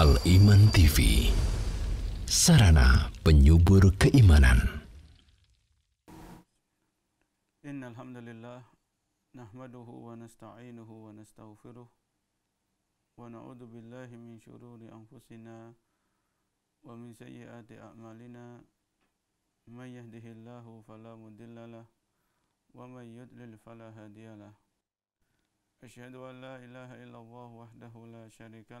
Al-Iman TV Sarana penyubur keimanan Innalhamdulillah Nahmaduhu wa nasta'inuhu wa nasta'ufiruh Wa na'udhu billahi min syururi anfusina Wa min sayyiyati a'malina Man yahdihillahu falamudillalah Wa man yudlil falahadiyalah Ashhadu an la ilaha illallah wahdahu la sharika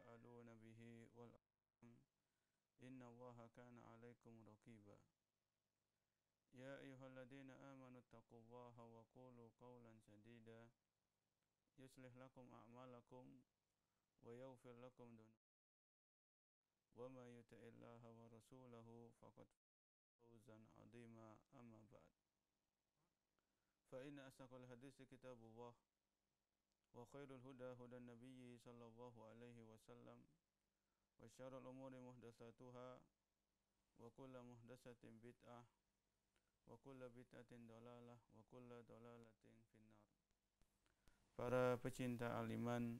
يا أيها الذين آمنوا اتقوا الله وقولوا قولا سديدا يصلح لكم أعمالكم ويغفر لكم ذنوبكم وما يطع الله ورسوله فقد فوزا عظيما أما بعد فإن أصدق الحديث كتاب الله وخير الهدى هدى النبي صلى الله عليه وسلم وشر الأمور محدثاتها وكل محدثة بدعة وكل بدعة dolalah wa kulla dolalatin finnar. Para pecinta aliman,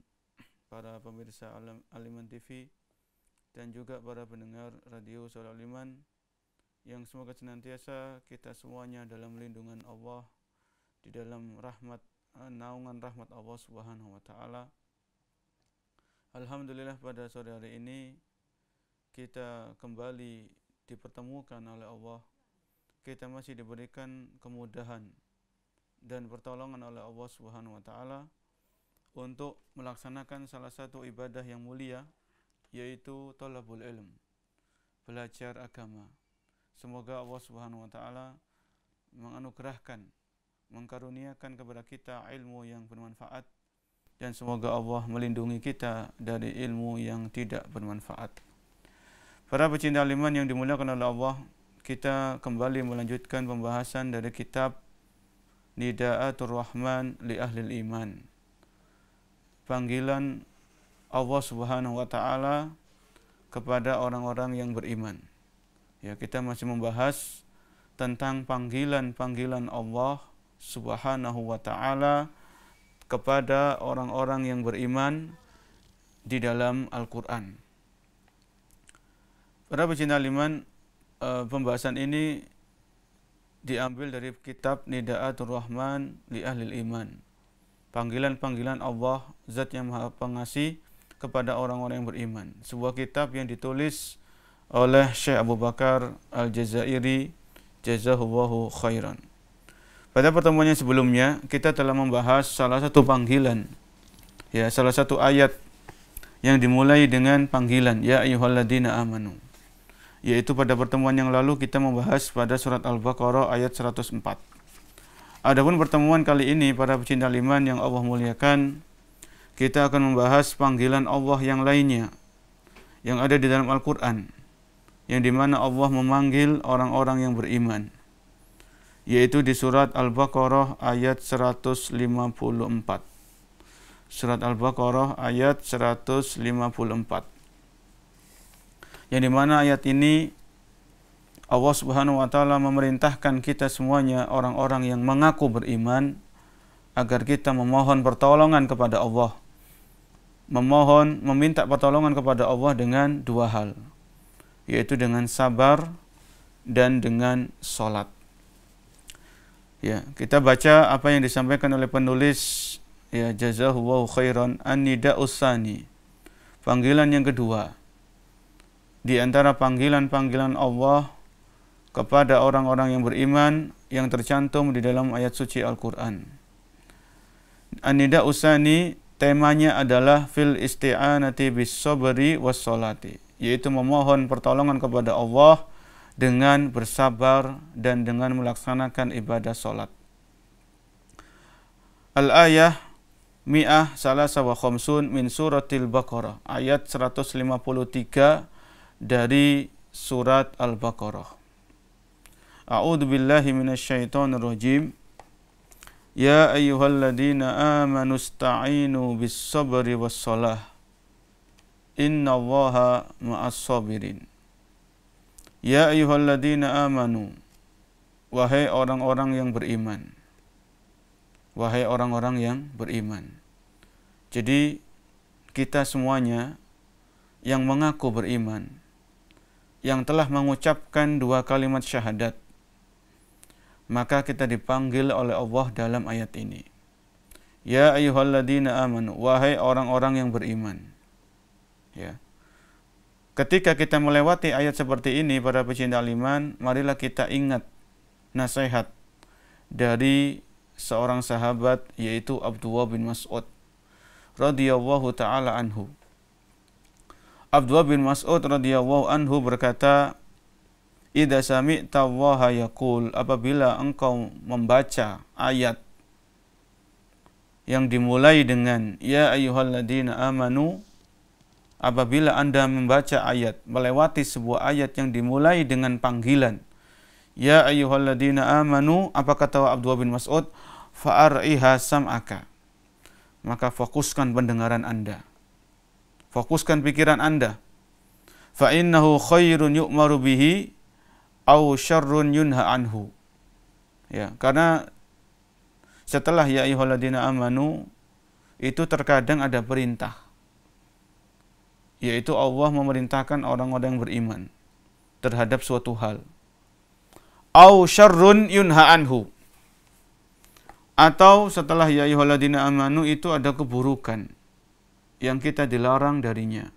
para pemirsa aliman TV, dan juga para pendengar radio suara Aliman, yang semoga senantiasa kita semuanya dalam lindungan Allah, di dalam rahmat eh, naungan rahmat Allah Subhanahu wa taala. Alhamdulillah pada sore hari ini kita kembali dipertemukan oleh Allah kita masih diberikan kemudahan dan pertolongan oleh Allah Subhanahu wa taala untuk melaksanakan salah satu ibadah yang mulia yaitu talabul ilm belajar agama semoga Allah Subhanahu wa taala menganugerahkan mengkaruniakan kepada kita ilmu yang bermanfaat dan semoga Allah melindungi kita dari ilmu yang tidak bermanfaat para pecinta aliman yang dimuliakan oleh Allah kita kembali melanjutkan pembahasan dari kitab Nida'atul Rahman li Ahlil Iman. Panggilan Allah Subhanahu wa taala kepada orang-orang yang beriman. Ya, kita masih membahas tentang panggilan-panggilan Allah Subhanahu wa taala kepada orang-orang yang beriman di dalam Al-Qur'an. Para pecinta iman, uh, pembahasan ini diambil dari kitab Nidaatul Rahman li Ahlil Iman. Panggilan-panggilan Allah, Zat yang Maha Pengasih kepada orang-orang yang beriman. Sebuah kitab yang ditulis oleh Syekh Abu Bakar Al-Jazairi jazahuwahu khairan. Pada pertemuan yang sebelumnya kita telah membahas salah satu panggilan ya salah satu ayat yang dimulai dengan panggilan ya ayyuhalladzina amanu yaitu pada pertemuan yang lalu kita membahas pada surat Al-Baqarah ayat 104. Adapun pertemuan kali ini para pecinta liman yang Allah muliakan, kita akan membahas panggilan Allah yang lainnya yang ada di dalam Al-Qur'an yang dimana Allah memanggil orang-orang yang beriman yaitu di surat Al-Baqarah ayat 154. Surat Al-Baqarah ayat 154 yang dimana ayat ini Allah Subhanahu wa taala memerintahkan kita semuanya orang-orang yang mengaku beriman agar kita memohon pertolongan kepada Allah. Memohon meminta pertolongan kepada Allah dengan dua hal, yaitu dengan sabar dan dengan salat. Ya, kita baca apa yang disampaikan oleh penulis ya wa khairan an Usani Panggilan yang kedua di antara panggilan-panggilan Allah kepada orang-orang yang beriman yang tercantum di dalam ayat suci Al-Quran. Anida Usani temanya adalah fil isti'anati bis sabri was solati, yaitu memohon pertolongan kepada Allah dengan bersabar dan dengan melaksanakan ibadah solat. Al-ayah mi'ah salasa wa min suratil Baqarah, ayat 153 dari surat Al-Baqarah. A'udzu billahi minasyaitonir rajim. Ya ayyuhalladzina amanu ista'inu bis-sabri was-salah. Innallaha ma'as-sabirin. Ya ayyuhalladzina amanu. Wahai orang-orang yang beriman. Wahai orang-orang yang beriman. Jadi kita semuanya yang mengaku beriman, yang telah mengucapkan dua kalimat syahadat, maka kita dipanggil oleh Allah dalam ayat ini. Ya ayyuhalladzina amanu, wahai orang-orang yang beriman. Ya. Ketika kita melewati ayat seperti ini para pecinta iman, marilah kita ingat nasihat dari seorang sahabat yaitu Abdullah bin Mas'ud radhiyallahu taala anhu. Abdullah bin Mas'ud radhiyallahu anhu berkata, "Idza sami'ta Allah yaqul, apabila engkau membaca ayat yang dimulai dengan ya ayyuhalladzina amanu, apabila Anda membaca ayat, melewati sebuah ayat yang dimulai dengan panggilan, ya ayyuhalladzina amanu, apa kata Abdullah bin Mas'ud? Fa'ariha sam'aka. Maka fokuskan pendengaran Anda." Fokuskan pikiran Anda. Fa innahu khairun yu'maru bihi au syarrun yunha anhu. Ya, karena setelah ya ayyuhalladzina amanu itu terkadang ada perintah yaitu Allah memerintahkan orang-orang yang beriman terhadap suatu hal. Au syarrun yunha anhu. Atau setelah ya ayyuhalladzina amanu itu ada keburukan yang kita dilarang darinya.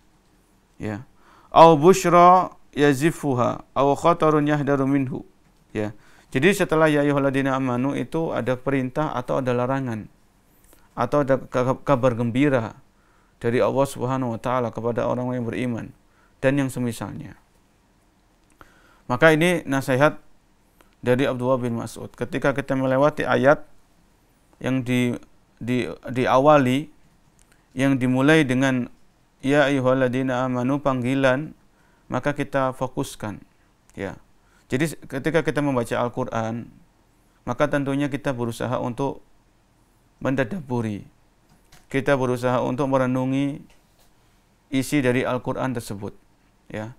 Ya. Au bushra yazifuha au khatarun yahdaru minhu. Ya. Jadi setelah ya ayyuhalladzina amanu itu ada perintah atau ada larangan atau ada kabar gembira dari Allah Subhanahu wa taala kepada orang yang beriman dan yang semisalnya. Maka ini nasihat dari Abdullah bin Mas'ud. Ketika kita melewati ayat yang di, di, diawali yang dimulai dengan ya ayyuhalladzina amanu panggilan maka kita fokuskan ya jadi ketika kita membaca Al-Qur'an maka tentunya kita berusaha untuk mendadaburi kita berusaha untuk merenungi isi dari Al-Qur'an tersebut ya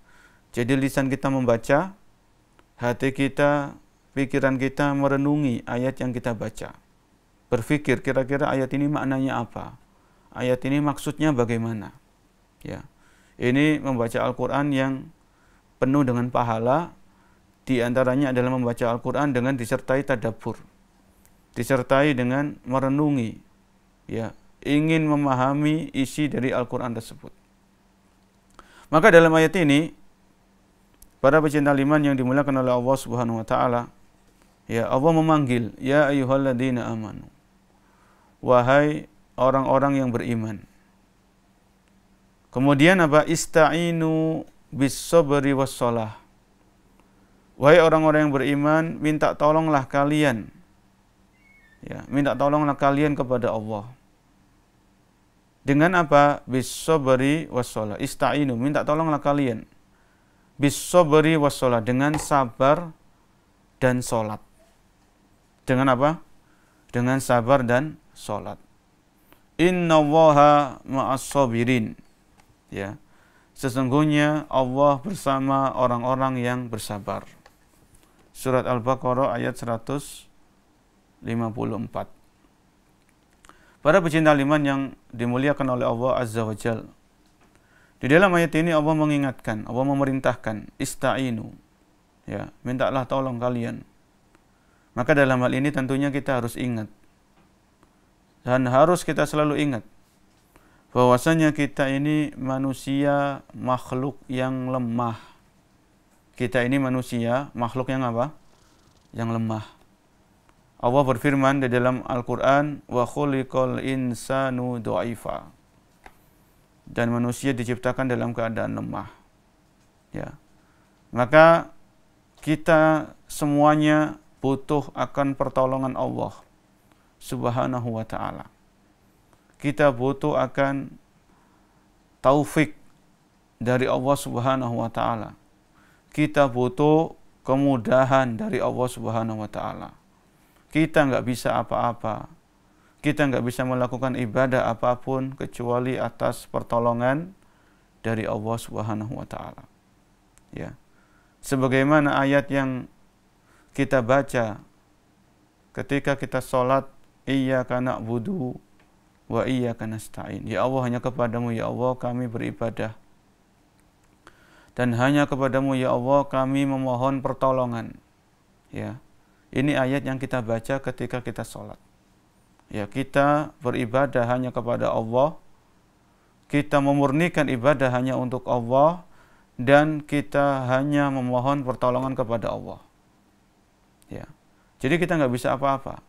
jadi lisan kita membaca hati kita pikiran kita merenungi ayat yang kita baca berpikir kira-kira ayat ini maknanya apa ayat ini maksudnya bagaimana? Ya. Ini membaca Al-Qur'an yang penuh dengan pahala di antaranya adalah membaca Al-Qur'an dengan disertai tadabbur. Disertai dengan merenungi ya, ingin memahami isi dari Al-Qur'an tersebut. Maka dalam ayat ini para pecinta iman yang dimuliakan oleh Allah Subhanahu wa taala ya Allah memanggil ya ayyuhalladzina amanu wahai orang-orang yang beriman. Kemudian apa? Ista'inu bis wassalah. Wahai orang-orang yang beriman, minta tolonglah kalian. Ya, minta tolonglah kalian kepada Allah. Dengan apa? Bis wassalah. Ista'inu, minta tolonglah kalian. Bis wassalah. dengan sabar dan salat. Dengan apa? Dengan sabar dan salat. Inna ma'as maasobirin, Ya. Sesungguhnya Allah bersama orang-orang yang bersabar. Surat Al-Baqarah ayat 154. Para pecinta liman yang dimuliakan oleh Allah Azza wa Jal. Di dalam ayat ini Allah mengingatkan, Allah memerintahkan, ista'inu. Ya, mintalah tolong kalian. Maka dalam hal ini tentunya kita harus ingat dan harus kita selalu ingat bahwasanya kita ini manusia makhluk yang lemah. Kita ini manusia makhluk yang apa? Yang lemah. Allah berfirman di dalam Al-Qur'an, "Wa khuliqal insanu dha'ifa." Dan manusia diciptakan dalam keadaan lemah. Ya. Maka kita semuanya butuh akan pertolongan Allah. Subhanahu wa taala. Kita butuh akan taufik dari Allah Subhanahu wa taala. Kita butuh kemudahan dari Allah Subhanahu wa taala. Kita nggak bisa apa-apa. Kita nggak bisa melakukan ibadah apapun kecuali atas pertolongan dari Allah Subhanahu wa taala. Ya. Sebagaimana ayat yang kita baca ketika kita sholat iyyaka na'budu wa iyyaka nasta'in. Ya Allah, hanya kepadamu ya Allah kami beribadah. Dan hanya kepadamu ya Allah kami memohon pertolongan. Ya. Ini ayat yang kita baca ketika kita sholat. Ya, kita beribadah hanya kepada Allah. Kita memurnikan ibadah hanya untuk Allah dan kita hanya memohon pertolongan kepada Allah. Ya. Jadi kita nggak bisa apa-apa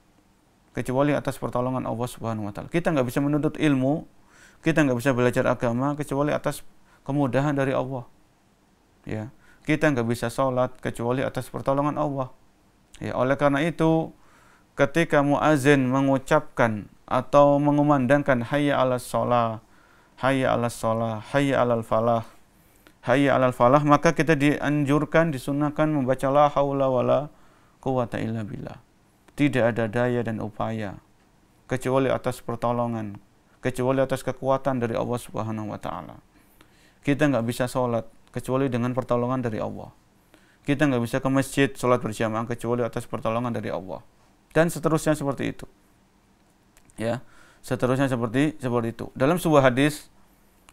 kecuali atas pertolongan Allah Subhanahu wa taala. Kita nggak bisa menuntut ilmu, kita nggak bisa belajar agama kecuali atas kemudahan dari Allah. Ya, kita nggak bisa sholat kecuali atas pertolongan Allah. Ya, oleh karena itu ketika muazin mengucapkan atau mengumandangkan hayya 'alas shalah, hayya 'alas shalah, hayya 'alal falah, hayya 'alal falah, maka kita dianjurkan disunahkan membaca la haula wala quwata illa billah tidak ada daya dan upaya kecuali atas pertolongan, kecuali atas kekuatan dari Allah Subhanahu wa taala. Kita nggak bisa sholat kecuali dengan pertolongan dari Allah. Kita nggak bisa ke masjid sholat berjamaah kecuali atas pertolongan dari Allah. Dan seterusnya seperti itu. Ya, seterusnya seperti seperti itu. Dalam sebuah hadis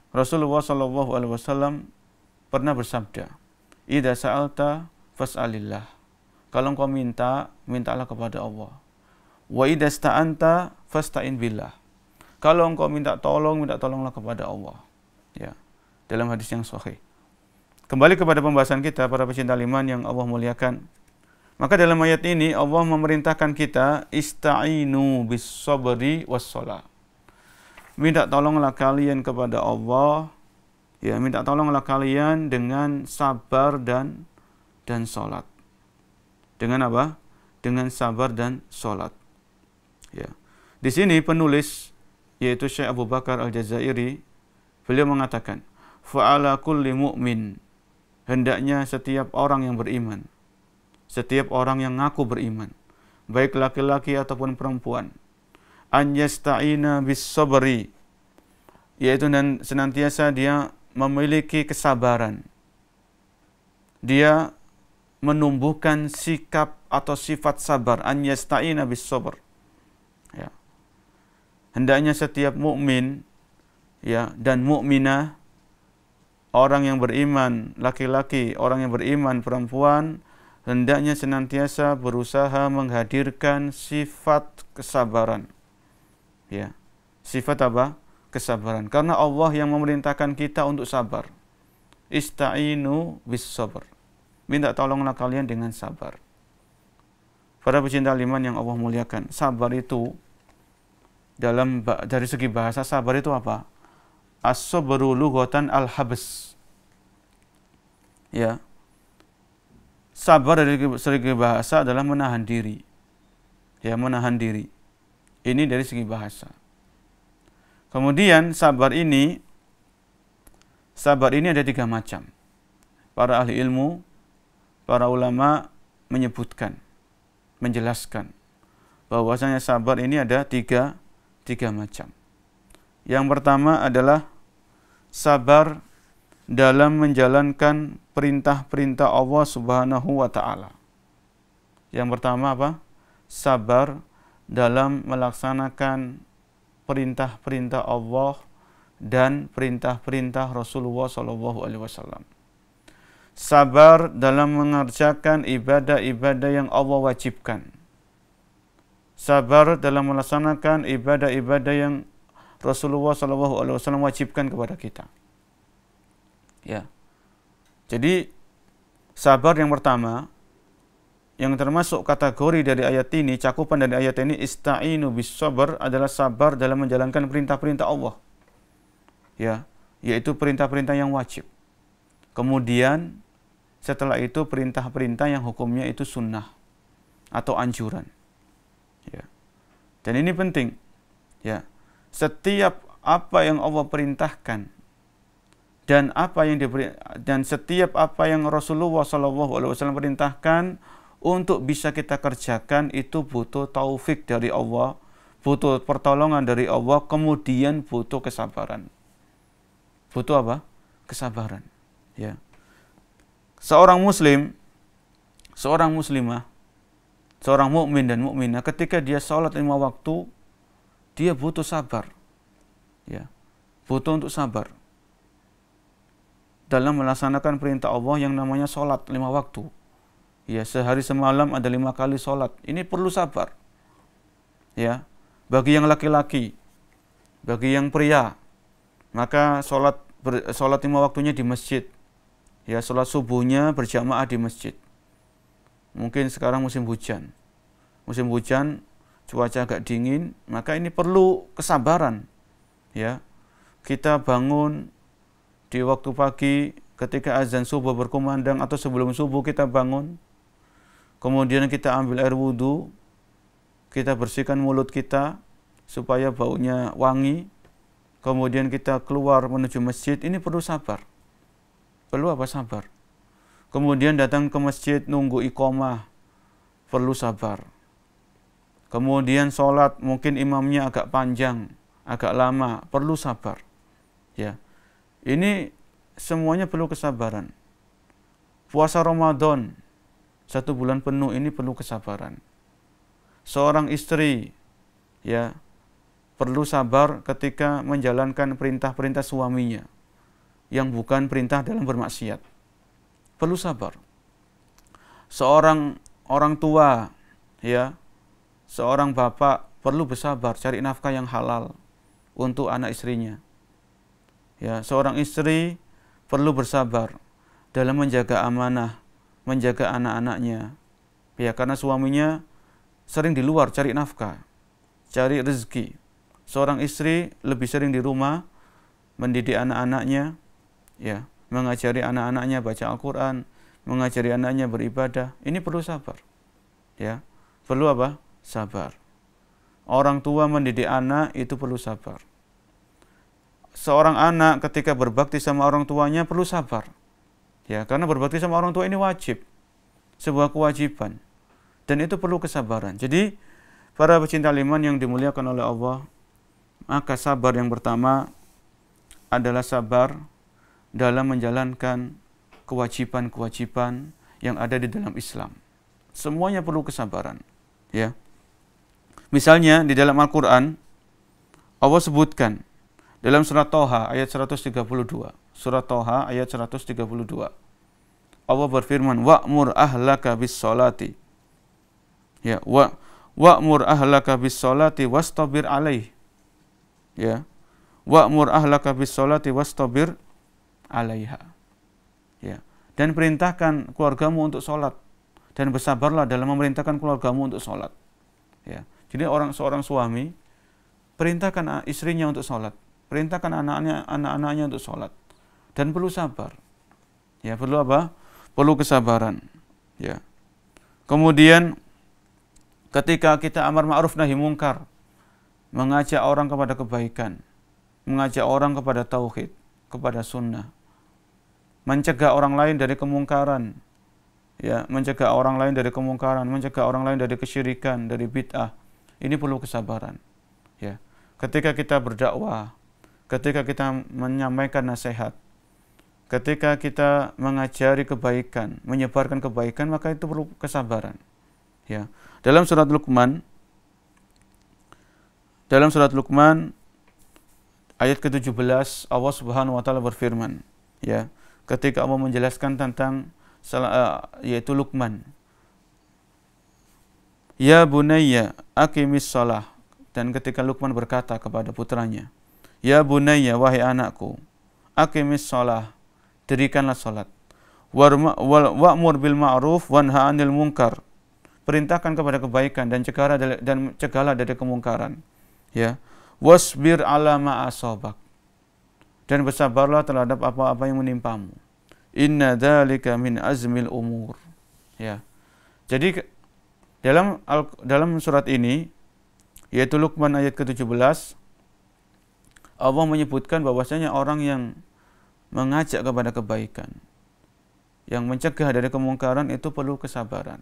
Rasulullah Shallallahu Alaihi Wasallam pernah bersabda, "Ida sa'alta fas'alillah." Kalau engkau minta, mintalah kepada Allah. Wa idasta'anta fasta'in billah. Kalau engkau minta tolong, minta tolonglah kepada Allah. Ya. Dalam hadis yang sahih. Kembali kepada pembahasan kita para pecinta liman yang Allah muliakan. Maka dalam ayat ini Allah memerintahkan kita istainu bis sabri was Minta tolonglah kalian kepada Allah. Ya, minta tolonglah kalian dengan sabar dan dan salat dengan apa? Dengan sabar dan sholat. Ya. Di sini penulis yaitu Syekh Abu Bakar Al-Jazairi beliau mengatakan fa'ala kulli mu'min hendaknya setiap orang yang beriman setiap orang yang ngaku beriman baik laki-laki ataupun perempuan an yasta'ina bis sabri yaitu dan senantiasa dia memiliki kesabaran dia menumbuhkan sikap atau sifat sabar an yasta'ina bis sabr. Ya. Hendaknya setiap mukmin ya dan mukminah orang yang beriman laki-laki, orang yang beriman perempuan hendaknya senantiasa berusaha menghadirkan sifat kesabaran. Ya. Sifat apa? Kesabaran. Karena Allah yang memerintahkan kita untuk sabar. Ista'inu bis sabr. Minta tolonglah kalian dengan sabar. Para pecinta liman yang Allah muliakan, sabar itu dalam dari segi bahasa sabar itu apa? As-sabru lughatan al-habs. Ya. Sabar dari segi bahasa adalah menahan diri. Ya, menahan diri. Ini dari segi bahasa. Kemudian sabar ini sabar ini ada tiga macam. Para ahli ilmu para ulama menyebutkan, menjelaskan bahwasanya sabar ini ada tiga, tiga macam. Yang pertama adalah sabar dalam menjalankan perintah-perintah Allah Subhanahu wa taala. Yang pertama apa? Sabar dalam melaksanakan perintah-perintah Allah dan perintah-perintah Rasulullah Shallallahu alaihi wasallam. sabar dalam mengerjakan ibadah-ibadah yang Allah wajibkan. Sabar dalam melaksanakan ibadah-ibadah yang Rasulullah sallallahu alaihi wasallam wajibkan kepada kita. Ya. Jadi sabar yang pertama yang termasuk kategori dari ayat ini, cakupan dari ayat ini ista'inu sabar adalah sabar dalam menjalankan perintah-perintah Allah. Ya, yaitu perintah-perintah yang wajib. Kemudian Setelah itu perintah-perintah yang hukumnya itu sunnah atau anjuran. Ya. Dan ini penting. Ya. Setiap apa yang Allah perintahkan dan apa yang diberi dan setiap apa yang Rasulullah SAW perintahkan untuk bisa kita kerjakan itu butuh taufik dari Allah, butuh pertolongan dari Allah, kemudian butuh kesabaran. Butuh apa? Kesabaran. Ya seorang muslim, seorang muslimah, seorang mukmin dan mukminah ketika dia sholat lima waktu, dia butuh sabar. Ya. Butuh untuk sabar dalam melaksanakan perintah Allah yang namanya sholat lima waktu. Ya, sehari semalam ada lima kali sholat. Ini perlu sabar. Ya, bagi yang laki-laki, bagi yang pria, maka sholat sholat lima waktunya di masjid ya sholat subuhnya berjamaah di masjid. Mungkin sekarang musim hujan. Musim hujan cuaca agak dingin, maka ini perlu kesabaran. Ya. Kita bangun di waktu pagi ketika azan subuh berkumandang atau sebelum subuh kita bangun. Kemudian kita ambil air wudhu, kita bersihkan mulut kita supaya baunya wangi. Kemudian kita keluar menuju masjid, ini perlu sabar. Perlu apa? Sabar. Kemudian datang ke masjid, nunggu iqomah. Perlu sabar. Kemudian sholat, mungkin imamnya agak panjang, agak lama. Perlu sabar. Ya, Ini semuanya perlu kesabaran. Puasa Ramadan, satu bulan penuh ini perlu kesabaran. Seorang istri, ya, perlu sabar ketika menjalankan perintah-perintah suaminya yang bukan perintah dalam bermaksiat. Perlu sabar. Seorang orang tua, ya, seorang bapak perlu bersabar cari nafkah yang halal untuk anak istrinya. Ya, seorang istri perlu bersabar dalam menjaga amanah, menjaga anak-anaknya. Ya, karena suaminya sering di luar cari nafkah, cari rezeki. Seorang istri lebih sering di rumah mendidik anak-anaknya, ya mengajari anak-anaknya baca Al-Quran, mengajari anaknya beribadah, ini perlu sabar. Ya, perlu apa? Sabar. Orang tua mendidik anak itu perlu sabar. Seorang anak ketika berbakti sama orang tuanya perlu sabar. Ya, karena berbakti sama orang tua ini wajib. Sebuah kewajiban. Dan itu perlu kesabaran. Jadi, para pecinta liman yang dimuliakan oleh Allah, maka sabar yang pertama adalah sabar dalam menjalankan kewajiban-kewajiban yang ada di dalam Islam. Semuanya perlu kesabaran, ya. Misalnya di dalam Al-Qur'an Allah sebutkan dalam surat Toha ayat 132. Surat Toha ayat 132. Allah berfirman, "Wa'mur ahlaka bis solati. Ya, wa wa'mur ahlaka bis solati wastabir alaih. Ya. Wa'mur ahlaka bis solati wastabir alaiha. Ya. Dan perintahkan keluargamu untuk sholat. Dan bersabarlah dalam memerintahkan keluargamu untuk sholat. Ya. Jadi orang seorang suami, perintahkan istrinya untuk sholat. Perintahkan anak-anaknya anak-anaknya untuk sholat. Dan perlu sabar. Ya, perlu apa? Perlu kesabaran. Ya. Kemudian ketika kita amar ma'ruf nahi mungkar, mengajak orang kepada kebaikan, mengajak orang kepada tauhid, kepada sunnah mencegah orang lain dari kemungkaran. Ya, mencegah orang lain dari kemungkaran, mencegah orang lain dari kesyirikan, dari bid'ah. Ini perlu kesabaran. Ya. Ketika kita berdakwah, ketika kita menyampaikan nasihat, ketika kita mengajari kebaikan, menyebarkan kebaikan, maka itu perlu kesabaran. Ya. Dalam surat Luqman dalam surat Luqman ayat ke-17 Allah Subhanahu wa taala berfirman, ya ketika Allah menjelaskan tentang eh, yaitu Luqman. Ya bunayya akimis salah. Dan ketika Luqman berkata kepada putranya, Ya bunayya wahai anakku, akimis salah, dirikanlah salat. Wa'mur bil ma'ruf wanha 'anil munkar. Perintahkan kepada kebaikan dan cegahlah dan cegahlah dari kemungkaran. Ya. Wasbir ala ma asabak dan bersabarlah terhadap apa-apa yang menimpamu. Inna dalika min azmil umur. Ya. Jadi dalam dalam surat ini yaitu Luqman ayat ke-17 Allah menyebutkan bahwasanya orang yang mengajak kepada kebaikan yang mencegah dari kemungkaran itu perlu kesabaran.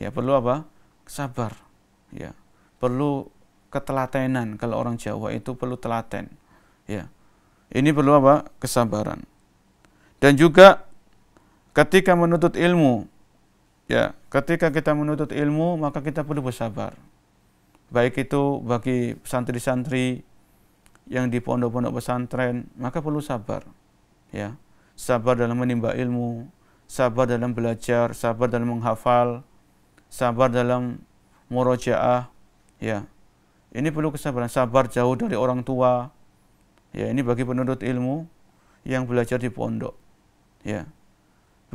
Ya, perlu apa? Sabar. Ya. Perlu ketelatenan kalau orang Jawa itu perlu telaten. Ya ini perlu apa? Kesabaran. Dan juga ketika menuntut ilmu, ya, ketika kita menuntut ilmu maka kita perlu bersabar. Baik itu bagi santri-santri yang di pondok-pondok pesantren, maka perlu sabar. Ya, sabar dalam menimba ilmu, sabar dalam belajar, sabar dalam menghafal, sabar dalam murojaah, ya. Ini perlu kesabaran, sabar jauh dari orang tua, Ya, ini bagi penuntut ilmu yang belajar di pondok. Ya.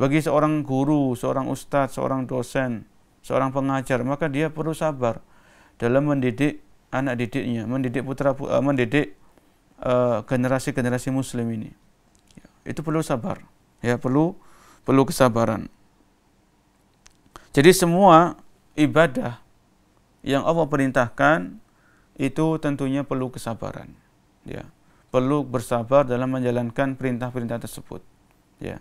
Bagi seorang guru, seorang ustaz, seorang dosen, seorang pengajar, maka dia perlu sabar dalam mendidik anak didiknya, mendidik putra, uh, mendidik eh, generasi-generasi uh, Muslim ini. Ya, itu perlu sabar, ya perlu perlu kesabaran. Jadi semua ibadah yang Allah perintahkan itu tentunya perlu kesabaran, ya. perlu bersabar dalam menjalankan perintah-perintah tersebut. Ya.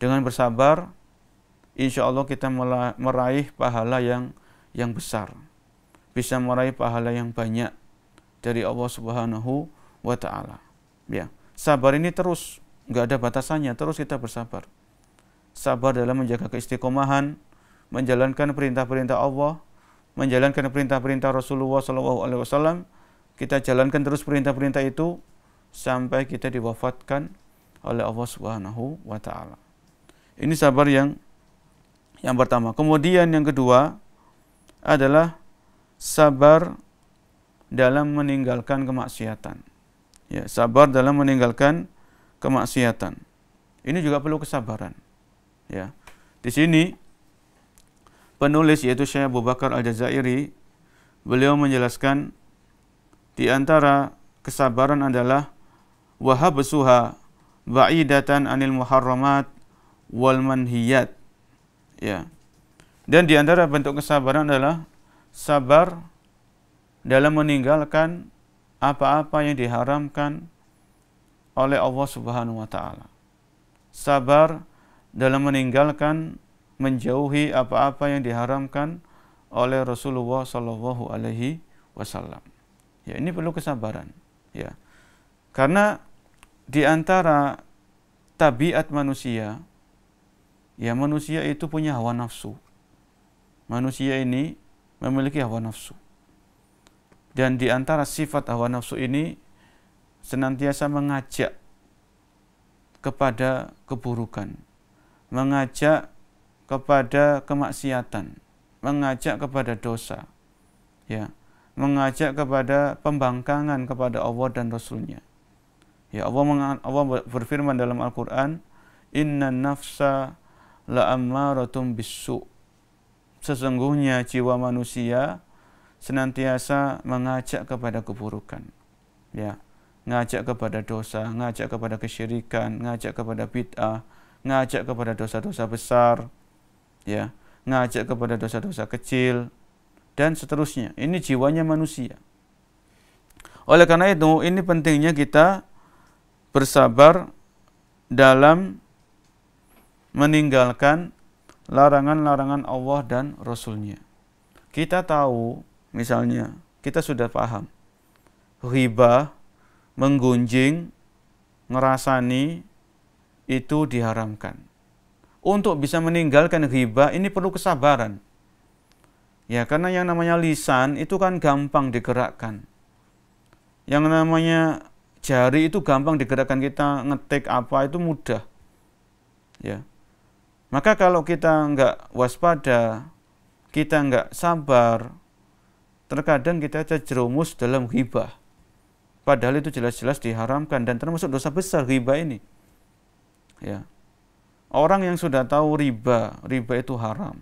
Dengan bersabar, insya Allah kita meraih pahala yang yang besar. Bisa meraih pahala yang banyak dari Allah Subhanahu wa taala. Ya. Sabar ini terus, nggak ada batasannya, terus kita bersabar. Sabar dalam menjaga keistiqomahan, menjalankan perintah-perintah Allah, menjalankan perintah-perintah Rasulullah SAW, kita jalankan terus perintah-perintah itu sampai kita diwafatkan oleh Allah Subhanahu wa taala. Ini sabar yang yang pertama. Kemudian yang kedua adalah sabar dalam meninggalkan kemaksiatan. Ya, sabar dalam meninggalkan kemaksiatan. Ini juga perlu kesabaran. Ya. Di sini penulis yaitu Syekh Abu Bakar Al-Jazairi beliau menjelaskan di antara kesabaran adalah wa ba'idatan anil muharramat wal manhiyat. Ya. Dan di antara bentuk kesabaran adalah sabar dalam meninggalkan apa-apa yang diharamkan oleh Allah Subhanahu wa taala. Sabar dalam meninggalkan menjauhi apa-apa yang diharamkan oleh Rasulullah Shallallahu alaihi wasallam. Ya, ini perlu kesabaran, ya. Karena di antara tabiat manusia, ya manusia itu punya hawa nafsu. Manusia ini memiliki hawa nafsu. Dan di antara sifat hawa nafsu ini senantiasa mengajak kepada keburukan, mengajak kepada kemaksiatan, mengajak kepada dosa, ya, mengajak kepada pembangkangan kepada Allah dan Rasulnya. Ya Allah Allah berfirman dalam Al-Qur'an, "Inna nafsa la'ammaratum bisu." Sesungguhnya jiwa manusia senantiasa mengajak kepada keburukan. Ya, ngajak kepada dosa, ngajak kepada kesyirikan, ngajak kepada bid'ah, ngajak kepada dosa-dosa besar, ya, ngajak kepada dosa-dosa kecil dan seterusnya. Ini jiwanya manusia. Oleh karena itu, ini pentingnya kita bersabar dalam meninggalkan larangan-larangan Allah dan Rasulnya. Kita tahu, misalnya, kita sudah paham, riba, menggunjing, ngerasani, itu diharamkan. Untuk bisa meninggalkan riba, ini perlu kesabaran. Ya, karena yang namanya lisan itu kan gampang digerakkan. Yang namanya jari itu gampang digerakkan kita ngetik apa itu mudah ya maka kalau kita nggak waspada kita nggak sabar terkadang kita terjerumus dalam riba. padahal itu jelas-jelas diharamkan dan termasuk dosa besar riba ini ya orang yang sudah tahu riba riba itu haram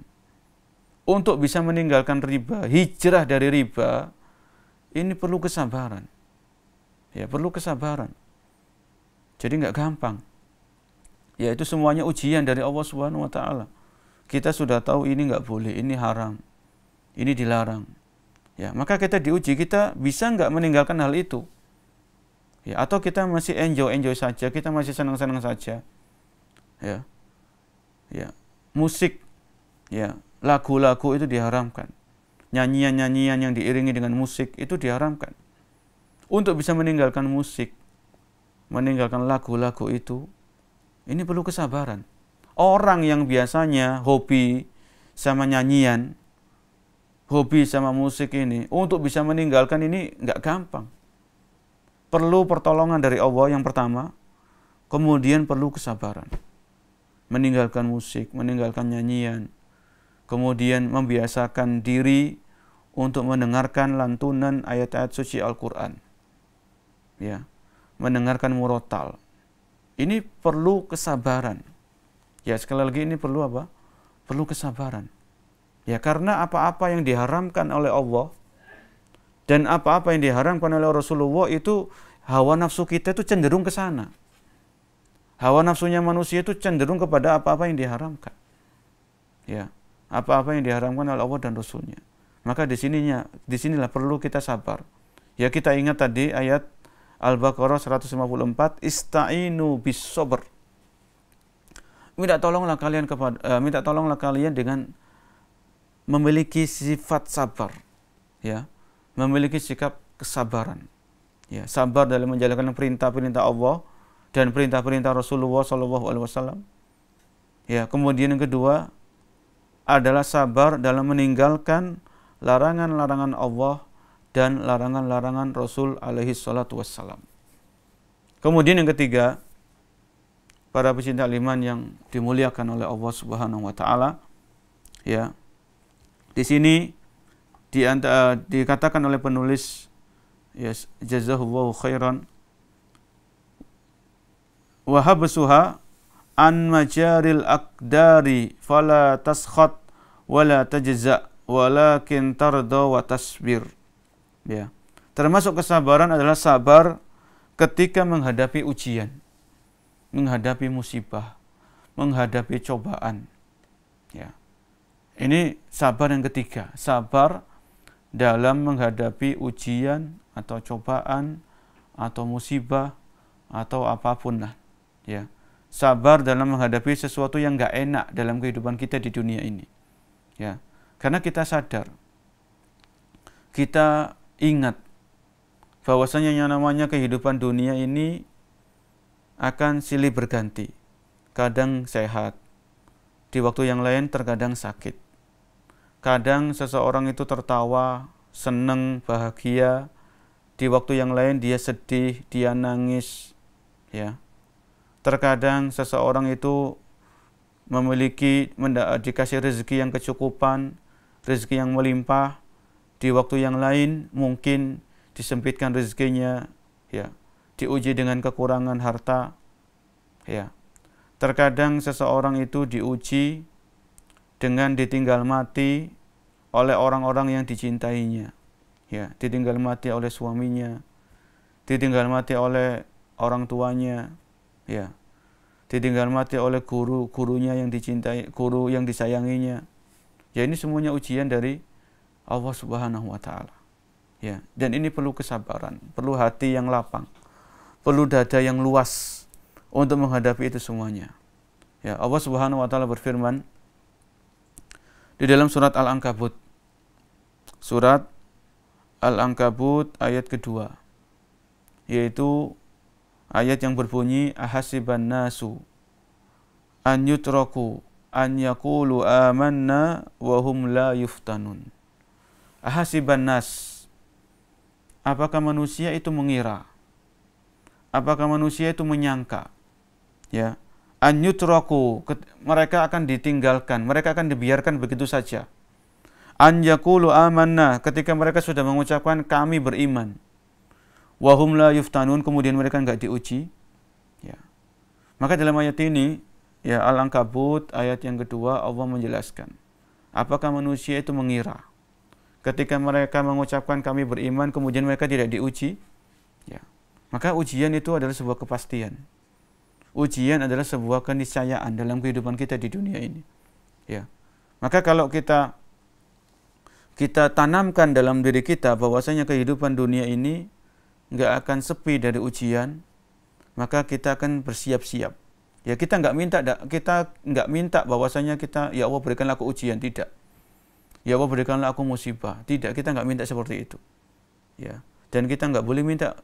untuk bisa meninggalkan riba hijrah dari riba ini perlu kesabaran Ya, perlu kesabaran. Jadi nggak gampang. Ya itu semuanya ujian dari Allah Subhanahu wa taala. Kita sudah tahu ini nggak boleh, ini haram. Ini dilarang. Ya, maka kita diuji kita bisa nggak meninggalkan hal itu. Ya, atau kita masih enjoy-enjoy saja, kita masih senang-senang saja. Ya. Ya, musik ya, lagu-lagu itu diharamkan. Nyanyian-nyanyian yang diiringi dengan musik itu diharamkan untuk bisa meninggalkan musik, meninggalkan lagu-lagu itu, ini perlu kesabaran. Orang yang biasanya hobi sama nyanyian, hobi sama musik ini, untuk bisa meninggalkan ini nggak gampang. Perlu pertolongan dari Allah yang pertama, kemudian perlu kesabaran. Meninggalkan musik, meninggalkan nyanyian, kemudian membiasakan diri untuk mendengarkan lantunan ayat-ayat suci Al-Quran ya mendengarkan murotal ini perlu kesabaran ya sekali lagi ini perlu apa perlu kesabaran ya karena apa-apa yang diharamkan oleh Allah dan apa-apa yang diharamkan oleh Rasulullah itu hawa nafsu kita itu cenderung ke sana hawa nafsunya manusia itu cenderung kepada apa-apa yang diharamkan ya apa-apa yang diharamkan oleh Allah dan Rasulnya maka di sininya disinilah perlu kita sabar ya kita ingat tadi ayat Al-Baqarah 154 istainu bis sabr. Minta tolonglah kalian kepada uh, minta tolonglah kalian dengan memiliki sifat sabar ya, memiliki sikap kesabaran. Ya, sabar dalam menjalankan perintah-perintah Allah dan perintah-perintah Rasulullah Shallallahu alaihi wasallam. Ya, kemudian yang kedua adalah sabar dalam meninggalkan larangan-larangan Allah dan larangan-larangan Rasul alaihi salatu wassalam. Kemudian yang ketiga, para pecinta iman yang dimuliakan oleh Allah Subhanahu wa taala ya. Di sini di antara, dikatakan oleh penulis ya yes, jazahullahu khairan wa habsuha an majaril akdari fala tashat wala tajza walakin tarda wa tasbir Ya. Termasuk kesabaran adalah sabar ketika menghadapi ujian, menghadapi musibah, menghadapi cobaan. Ya. Ini sabar yang ketiga, sabar dalam menghadapi ujian atau cobaan atau musibah atau apapun lah. Ya. Sabar dalam menghadapi sesuatu yang nggak enak dalam kehidupan kita di dunia ini. Ya. Karena kita sadar kita ingat bahwasanya yang namanya kehidupan dunia ini akan silih berganti. Kadang sehat, di waktu yang lain terkadang sakit. Kadang seseorang itu tertawa, seneng, bahagia, di waktu yang lain dia sedih, dia nangis, ya. Terkadang seseorang itu memiliki dikasih rezeki yang kecukupan, rezeki yang melimpah, di waktu yang lain mungkin disempitkan rezekinya, ya, diuji dengan kekurangan harta, ya. Terkadang seseorang itu diuji dengan ditinggal mati oleh orang-orang yang dicintainya. Ya, ditinggal mati oleh suaminya, ditinggal mati oleh orang tuanya, ya. Ditinggal mati oleh guru, gurunya yang dicintai, guru yang disayanginya. Ya ini semuanya ujian dari Allah Subhanahu wa taala. Ya, dan ini perlu kesabaran, perlu hati yang lapang, perlu dada yang luas untuk menghadapi itu semuanya. Ya, Allah Subhanahu wa taala berfirman di dalam surat Al-Ankabut. Surat Al-Ankabut ayat kedua yaitu ayat yang berbunyi ahasiban nasu an yutraku an yakulu amanna wa hum la yuftanun Ahasiban nas. Apakah manusia itu mengira? Apakah manusia itu menyangka? Ya. An yutraku, mereka akan ditinggalkan, mereka akan dibiarkan begitu saja. An amanna, ketika mereka sudah mengucapkan kami beriman. Wahum la yuftanun, kemudian mereka enggak diuji. Ya. Maka dalam ayat ini, ya Al-Ankabut ayat yang kedua Allah menjelaskan. Apakah manusia itu mengira? ketika mereka mengucapkan kami beriman kemudian mereka tidak diuji ya maka ujian itu adalah sebuah kepastian ujian adalah sebuah keniscayaan dalam kehidupan kita di dunia ini ya maka kalau kita kita tanamkan dalam diri kita bahwasanya kehidupan dunia ini nggak akan sepi dari ujian maka kita akan bersiap-siap ya kita nggak minta kita nggak minta bahwasanya kita ya Allah berikanlah aku ujian tidak ya Allah berikanlah aku musibah. Tidak, kita nggak minta seperti itu. Ya. Dan kita nggak boleh minta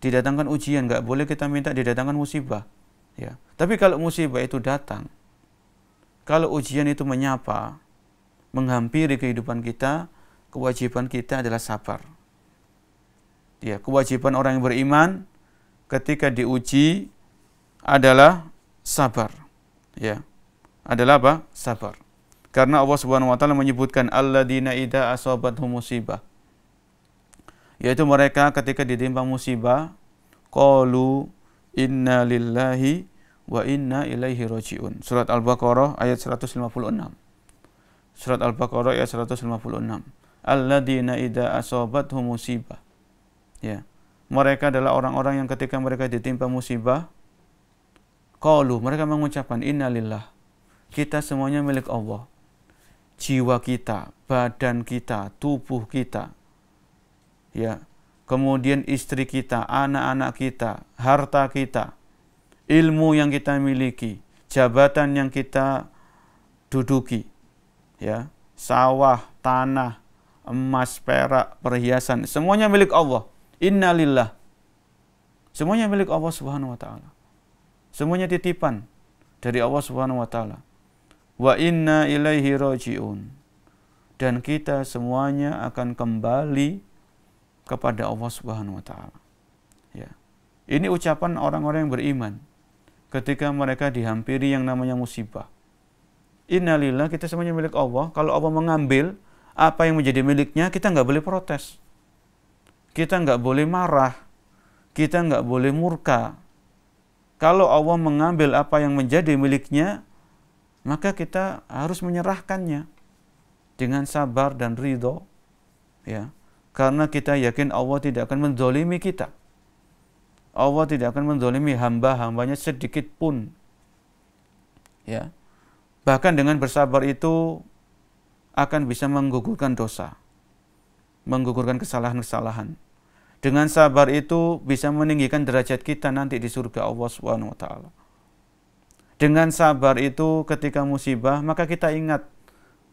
didatangkan ujian, nggak boleh kita minta didatangkan musibah. Ya. Tapi kalau musibah itu datang, kalau ujian itu menyapa, menghampiri kehidupan kita, kewajiban kita adalah sabar. Ya, kewajiban orang yang beriman ketika diuji adalah sabar. Ya. Adalah apa? Sabar. Karena Allah Subhanahu wa taala menyebutkan alladzina idza asabathum musibah. Yaitu mereka ketika ditimpa musibah, qalu inna lillahi wa inna ilaihi rajiun. Surat Al-Baqarah ayat 156. Surat Al-Baqarah ayat 156. Alladzina idza asabathum musibah. Ya. Mereka adalah orang-orang yang ketika mereka ditimpa musibah, qalu mereka mengucapkan innalillah. Kita semuanya milik Allah jiwa kita, badan kita, tubuh kita. Ya. Kemudian istri kita, anak-anak kita, harta kita, ilmu yang kita miliki, jabatan yang kita duduki. Ya. Sawah, tanah, emas, perak, perhiasan, semuanya milik Allah. Innalillah. Semuanya milik Allah Subhanahu wa taala. Semuanya titipan dari Allah Subhanahu wa taala wa inna ilaihi rajiun dan kita semuanya akan kembali kepada Allah Subhanahu wa taala. Ya. Ini ucapan orang-orang yang beriman ketika mereka dihampiri yang namanya musibah. Innalillah kita semuanya milik Allah. Kalau Allah mengambil apa yang menjadi miliknya, kita nggak boleh protes. Kita nggak boleh marah. Kita nggak boleh murka. Kalau Allah mengambil apa yang menjadi miliknya, maka kita harus menyerahkannya dengan sabar dan ridho ya karena kita yakin Allah tidak akan mendolimi kita Allah tidak akan mendolimi hamba-hambanya sedikit pun ya bahkan dengan bersabar itu akan bisa menggugurkan dosa menggugurkan kesalahan-kesalahan dengan sabar itu bisa meninggikan derajat kita nanti di surga Allah Subhanahu wa taala dengan sabar itu ketika musibah, maka kita ingat,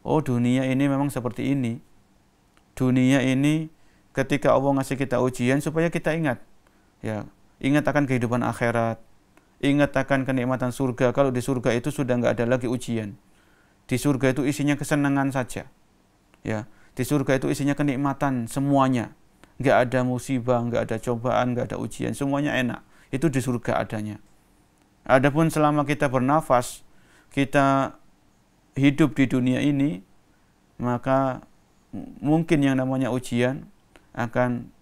oh dunia ini memang seperti ini. Dunia ini ketika Allah ngasih kita ujian supaya kita ingat. Ya, ingat akan kehidupan akhirat, ingat akan kenikmatan surga. Kalau di surga itu sudah nggak ada lagi ujian. Di surga itu isinya kesenangan saja. Ya, di surga itu isinya kenikmatan semuanya. Nggak ada musibah, nggak ada cobaan, nggak ada ujian, semuanya enak. Itu di surga adanya. Adapun selama kita bernafas, kita hidup di dunia ini, maka mungkin yang namanya ujian akan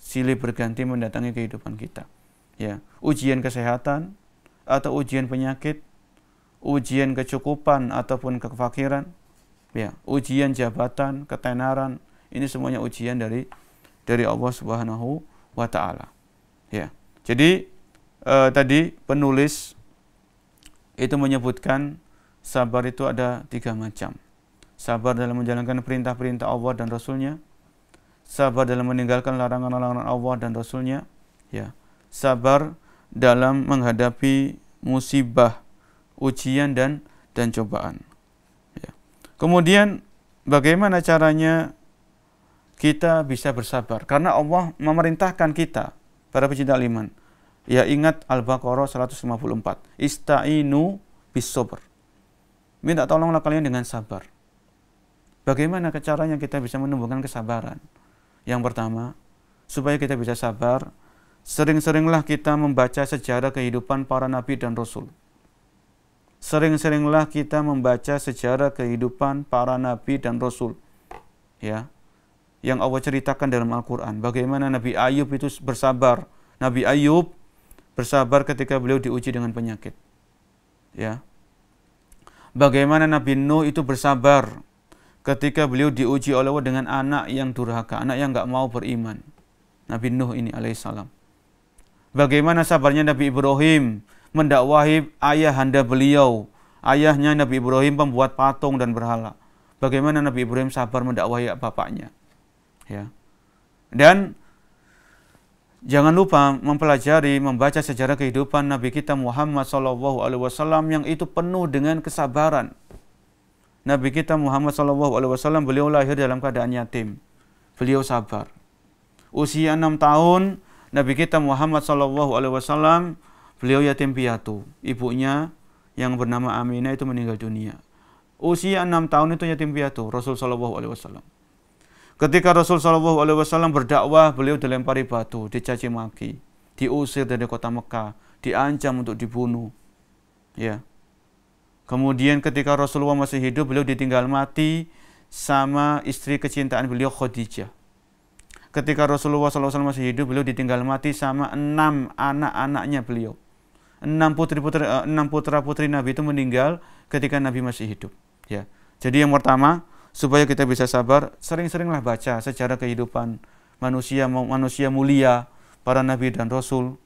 silih berganti mendatangi kehidupan kita. Ya, ujian kesehatan atau ujian penyakit, ujian kecukupan ataupun kefakiran, ya, ujian jabatan, ketenaran, ini semuanya ujian dari dari Allah Subhanahu wa taala. Ya. Jadi Eh, tadi penulis itu menyebutkan sabar itu ada tiga macam. Sabar dalam menjalankan perintah-perintah Allah dan Rasulnya. Sabar dalam meninggalkan larangan-larangan Allah dan Rasulnya. Ya. Sabar dalam menghadapi musibah, ujian dan dan cobaan. Ya. Kemudian bagaimana caranya kita bisa bersabar? Karena Allah memerintahkan kita para pecinta iman Ya ingat Al-Baqarah 154. Ista'inu bisobr. Minta tolonglah kalian dengan sabar. Bagaimana cara yang kita bisa menumbuhkan kesabaran? Yang pertama, supaya kita bisa sabar, sering-seringlah kita membaca sejarah kehidupan para nabi dan rasul. Sering-seringlah kita membaca sejarah kehidupan para nabi dan rasul. Ya. Yang Allah ceritakan dalam Al-Qur'an, bagaimana Nabi Ayub itu bersabar. Nabi Ayub bersabar ketika beliau diuji dengan penyakit. Ya. Bagaimana Nabi Nuh itu bersabar ketika beliau diuji oleh Allah dengan anak yang durhaka, anak yang nggak mau beriman. Nabi Nuh ini alaihissalam. Bagaimana sabarnya Nabi Ibrahim mendakwahi ayahanda beliau, ayahnya Nabi Ibrahim pembuat patung dan berhala. Bagaimana Nabi Ibrahim sabar mendakwahi bapaknya. Ya. Dan Jangan lupa mempelajari, membaca sejarah kehidupan Nabi kita Muhammad Sallallahu Alaihi Wasallam yang itu penuh dengan kesabaran. Nabi kita Muhammad Sallallahu Alaihi Wasallam beliau lahir dalam keadaan yatim. Beliau sabar. Usia enam tahun, Nabi kita Muhammad Sallallahu Alaihi Wasallam beliau yatim piatu. Ibunya yang bernama Aminah itu meninggal dunia. Usia enam tahun itu yatim piatu Rasul Sallallahu Alaihi Wasallam. Ketika Rasul Shallallahu Alaihi Wasallam berdakwah, beliau dilempari batu, dicaci maki, diusir dari kota Mekah, diancam untuk dibunuh. Ya. Kemudian ketika Rasulullah masih hidup, beliau ditinggal mati sama istri kecintaan beliau Khadijah. Ketika Rasulullah SAW masih hidup, beliau ditinggal mati sama enam anak-anaknya beliau. Enam putri putri eh, enam putra putri Nabi itu meninggal ketika Nabi masih hidup. Ya. Jadi yang pertama, supaya kita bisa sabar, sering-seringlah baca sejarah kehidupan manusia manusia mulia, para nabi dan rasul,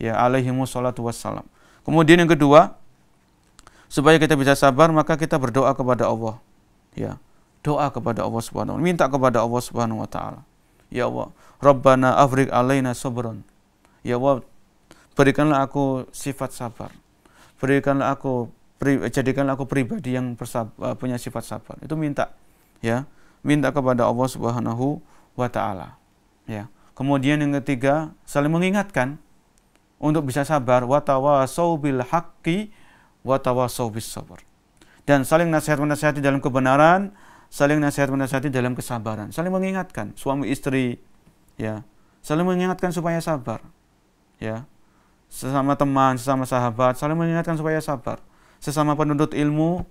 ya alaihimu salatu wassalam. Kemudian yang kedua, supaya kita bisa sabar, maka kita berdoa kepada Allah. Ya, doa kepada Allah Subhanahu wa taala, minta kepada Allah Subhanahu wa taala. Ya Allah, Rabbana afrik alaina sobron Ya Allah, berikanlah aku sifat sabar. Berikanlah aku jadikanlah aku pribadi yang bersabar, eh, punya sifat sabar. Itu minta ya minta kepada Allah Subhanahu wa taala ya kemudian yang ketiga saling mengingatkan untuk bisa sabar watawasau bil haqqi watawasau bis sabr dan saling nasihat menasihati dalam kebenaran saling nasihat menasihati dalam kesabaran saling mengingatkan suami istri ya saling mengingatkan supaya sabar ya sesama teman sesama sahabat saling mengingatkan supaya sabar sesama penuntut ilmu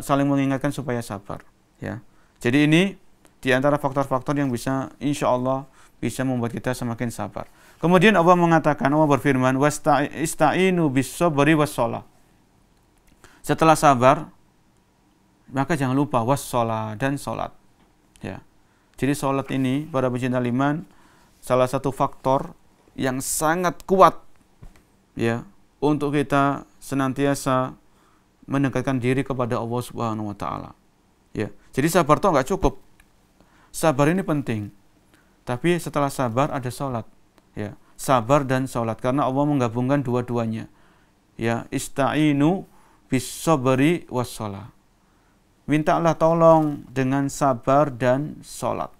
saling mengingatkan supaya sabar Ya. Jadi ini di antara faktor-faktor yang bisa insya Allah bisa membuat kita semakin sabar. Kemudian Allah mengatakan, Allah berfirman, "Wasta'inu bis-sabri Setelah sabar, maka jangan lupa was dan sholat. Ya. Jadi sholat ini pada pecinta liman, salah satu faktor yang sangat kuat ya untuk kita senantiasa mendekatkan diri kepada Allah Subhanahu wa taala. Ya. Jadi sabar itu nggak cukup. Sabar ini penting. Tapi setelah sabar ada sholat. Ya, sabar dan sholat. Karena Allah menggabungkan dua-duanya. Ya, ista'inu bisobri was sholat. Mintalah tolong dengan sabar dan sholat.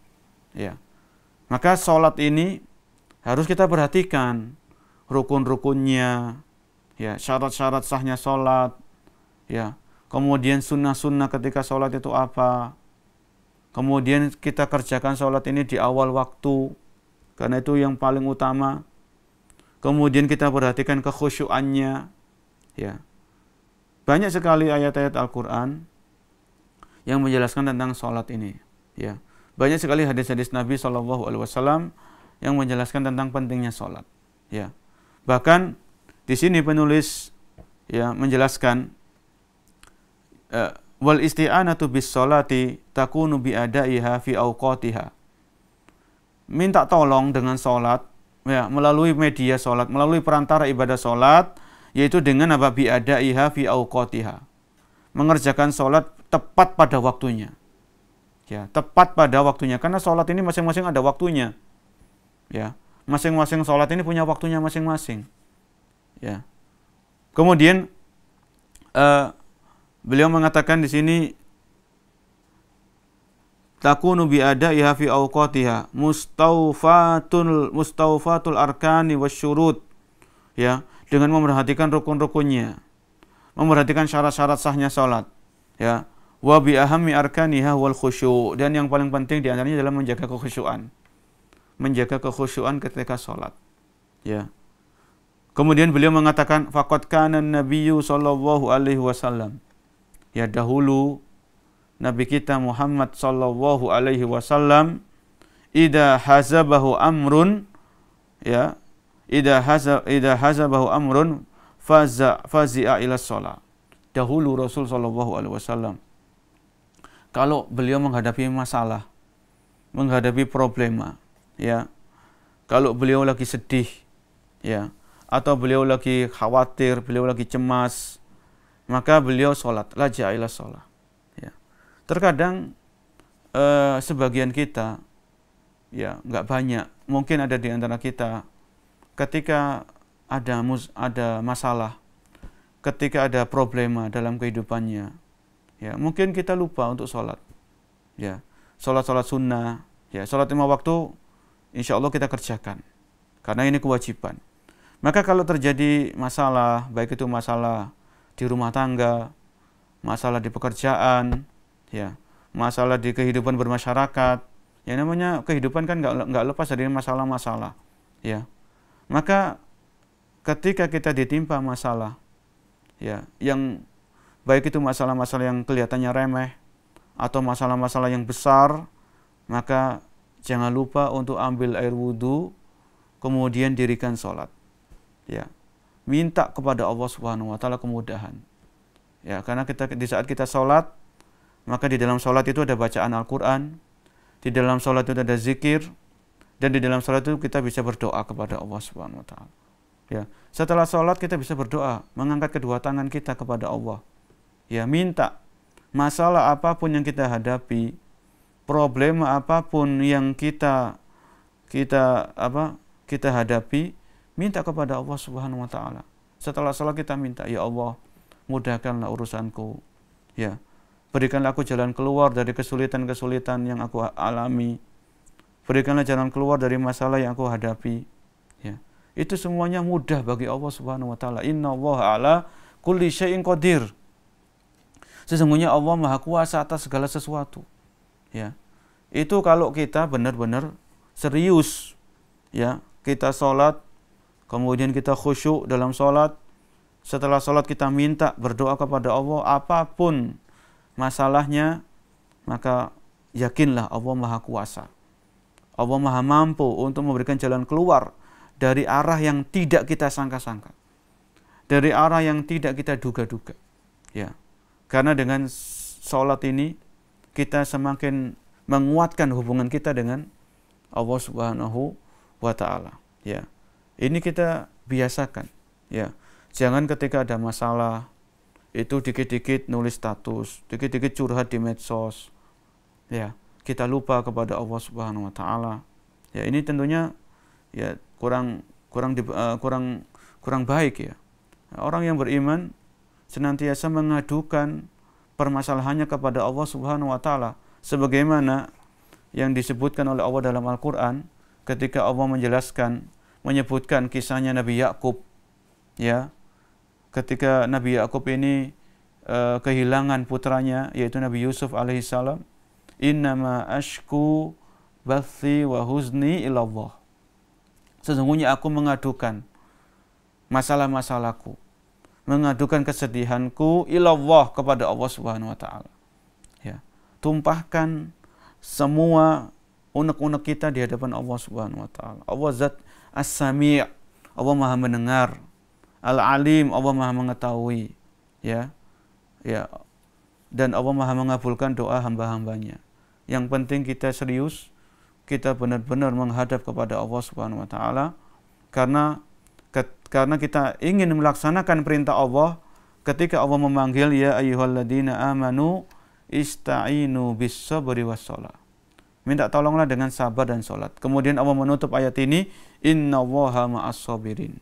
Ya. Maka sholat ini harus kita perhatikan rukun-rukunnya, ya syarat-syarat sahnya sholat, ya kemudian sunnah-sunnah ketika sholat itu apa, kemudian kita kerjakan sholat ini di awal waktu, karena itu yang paling utama. Kemudian kita perhatikan kekhusyuannya, ya. Banyak sekali ayat-ayat Al-Quran yang menjelaskan tentang sholat ini, ya. Banyak sekali hadis-hadis Nabi Shallallahu Alaihi Wasallam yang menjelaskan tentang pentingnya sholat, ya. Bahkan di sini penulis ya menjelaskan Eh, wal isti'anatu bis salati takunu bi adaiha fi awqatiha. Minta tolong dengan salat ya melalui media salat, melalui perantara ibadah salat yaitu dengan apa bi adaiha fi awqatiha. Mengerjakan salat tepat pada waktunya. Ya, tepat pada waktunya karena salat ini masing-masing ada waktunya. Ya, masing-masing salat ini punya waktunya masing-masing. Ya. Kemudian uh, Beliau mengatakan di sini takunu bi adaiha fi awqatiha mustaufatul mustaufatul arkani wasyurut ya dengan memperhatikan rukun-rukunnya memperhatikan syarat-syarat sahnya salat ya wa bi ahammi arkaniha wal khusyu' dan yang paling penting di antaranya adalah menjaga kekhusyuan menjaga kekhusyuan ketika salat ya kemudian beliau mengatakan faqad kana nabiyyu sallallahu alaihi wasallam ya dahulu Nabi kita Muhammad sallallahu alaihi wasallam ida hazabahu amrun ya ida hazab ida hazabahu amrun faza fazia ila shalah. Dahulu Rasul sallallahu alaihi wasallam kalau beliau menghadapi masalah, menghadapi problema, ya. Kalau beliau lagi sedih, ya, atau beliau lagi khawatir, beliau lagi cemas, maka beliau sholat laja ila sholat ya. terkadang eh, sebagian kita ya nggak banyak mungkin ada di antara kita ketika ada mus ada masalah ketika ada problema dalam kehidupannya ya mungkin kita lupa untuk sholat ya sholat sholat sunnah ya sholat lima waktu insya Allah kita kerjakan karena ini kewajiban maka kalau terjadi masalah baik itu masalah di rumah tangga, masalah di pekerjaan, ya, masalah di kehidupan bermasyarakat. Yang namanya kehidupan kan nggak nggak lepas dari masalah-masalah, ya. Maka ketika kita ditimpa masalah, ya, yang baik itu masalah-masalah yang kelihatannya remeh atau masalah-masalah yang besar, maka jangan lupa untuk ambil air wudhu, kemudian dirikan sholat. Ya, minta kepada Allah Subhanahu wa taala kemudahan. Ya, karena kita di saat kita sholat, maka di dalam sholat itu ada bacaan Al-Qur'an, di dalam sholat itu ada zikir, dan di dalam sholat itu kita bisa berdoa kepada Allah Subhanahu wa taala. Ya, setelah sholat kita bisa berdoa, mengangkat kedua tangan kita kepada Allah. Ya, minta masalah apapun yang kita hadapi, problema apapun yang kita kita apa kita hadapi Minta kepada Allah Subhanahu wa taala. Setelah salat kita minta, ya Allah, mudahkanlah urusanku. Ya. Berikanlah aku jalan keluar dari kesulitan-kesulitan yang aku alami. Berikanlah jalan keluar dari masalah yang aku hadapi. Ya. Itu semuanya mudah bagi Allah Subhanahu wa taala. Inna Allah ala kulli syai'in qadir. Sesungguhnya Allah Maha Kuasa atas segala sesuatu. Ya. Itu kalau kita benar-benar serius ya, kita sholat kemudian kita khusyuk dalam sholat, setelah sholat kita minta berdoa kepada Allah, apapun masalahnya, maka yakinlah Allah Maha Kuasa. Allah Maha Mampu untuk memberikan jalan keluar dari arah yang tidak kita sangka-sangka. Dari arah yang tidak kita duga-duga. Ya. Karena dengan sholat ini, kita semakin menguatkan hubungan kita dengan Allah Subhanahu wa Ta'ala. Ya. Ini kita biasakan, ya. Jangan ketika ada masalah itu dikit-dikit nulis status, dikit-dikit curhat di medsos, ya. Kita lupa kepada Allah Subhanahu Wa Taala. Ya ini tentunya ya kurang kurang di, uh, kurang kurang baik ya. Orang yang beriman senantiasa mengadukan permasalahannya kepada Allah Subhanahu Wa Taala, sebagaimana yang disebutkan oleh Allah dalam Al-Quran ketika Allah menjelaskan menyebutkan kisahnya Nabi Yakub ya ketika Nabi Yakub ini uh, kehilangan putranya yaitu Nabi Yusuf alaihi salam innama ashku bathi wa huzni ila Allah sesungguhnya aku mengadukan masalah-masalahku mengadukan kesedihanku ila Allah kepada Allah Subhanahu wa taala ya tumpahkan semua unek-unek kita di hadapan Allah Subhanahu wa taala Allah zat As-Sami' Allah Maha mendengar. Al-Alim Allah Maha mengetahui. Ya. Ya. Dan Allah Maha mengabulkan doa hamba-hambanya. Yang penting kita serius, kita benar-benar menghadap kepada Allah Subhanahu wa taala karena karena kita ingin melaksanakan perintah Allah ketika Allah memanggil ya ayyuhalladzina amanu istainu bis sabri was Minta tolonglah dengan sabar dan sholat. Kemudian Allah menutup ayat ini, Inna waha ma'as sabirin.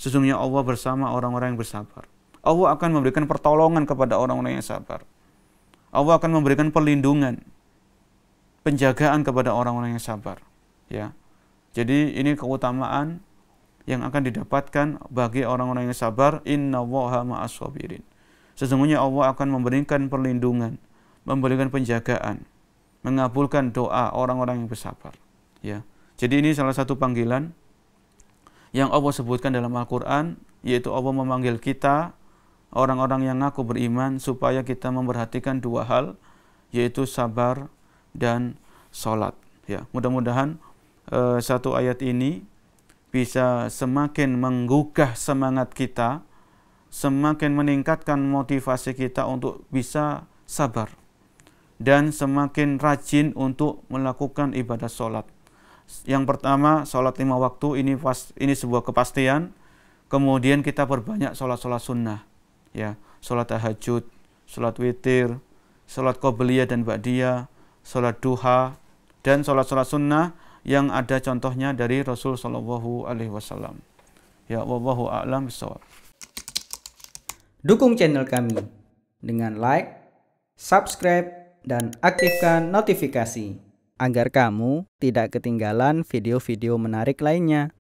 Sesungguhnya Allah bersama orang-orang yang bersabar. Allah akan memberikan pertolongan kepada orang-orang yang sabar. Allah akan memberikan perlindungan, penjagaan kepada orang-orang yang sabar. Ya, Jadi ini keutamaan yang akan didapatkan bagi orang-orang yang sabar. Inna waha ma'as sabirin. Sesungguhnya Allah akan memberikan perlindungan, memberikan penjagaan mengabulkan doa orang-orang yang bersabar. Ya. Jadi ini salah satu panggilan yang Allah sebutkan dalam Al-Quran, yaitu Allah memanggil kita, orang-orang yang ngaku beriman, supaya kita memperhatikan dua hal, yaitu sabar dan sholat. Ya, mudah-mudahan eh, satu ayat ini bisa semakin menggugah semangat kita, semakin meningkatkan motivasi kita untuk bisa sabar dan semakin rajin untuk melakukan ibadah sholat. Yang pertama, sholat lima waktu ini pas, ini sebuah kepastian. Kemudian kita perbanyak sholat-sholat sunnah, ya, sholat tahajud, sholat witir, sholat qobliyah dan ba'diyah, sholat duha, dan sholat-sholat sunnah yang ada contohnya dari Rasul Shallallahu Alaihi Wasallam. Ya, wabahu a'lam bishawab. Dukung channel kami dengan like, subscribe, dan aktifkan notifikasi agar kamu tidak ketinggalan video-video menarik lainnya.